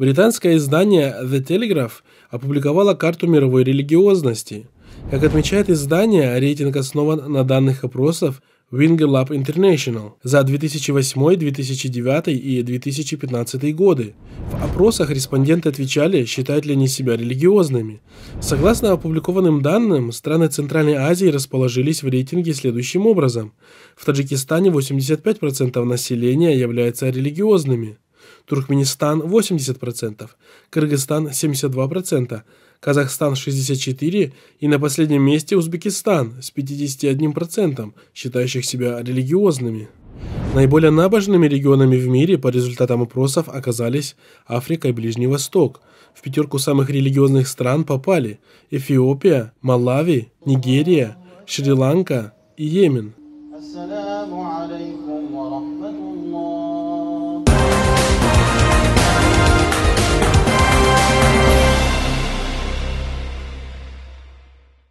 Британское издание The Telegraph опубликовало карту мировой религиозности. Как отмечает издание, рейтинг основан на данных опросов Wingelab International за 2008, 2009 и 2015 годы. В опросах респонденты отвечали, считают ли они себя религиозными. Согласно опубликованным данным, страны Центральной Азии расположились в рейтинге следующим образом. В Таджикистане 85% населения являются религиозными, Туркменистан 80%, Кыргызстан 72%, Казахстан 64% и на последнем месте Узбекистан с 51%, считающих себя религиозными. Наиболее набожными регионами в мире по результатам опросов оказались Африка и Ближний Восток. В пятерку самых религиозных стран попали Эфиопия, Малави, Нигерия, Шри-Ланка и Йемен. السلام عليكم ورحمة الله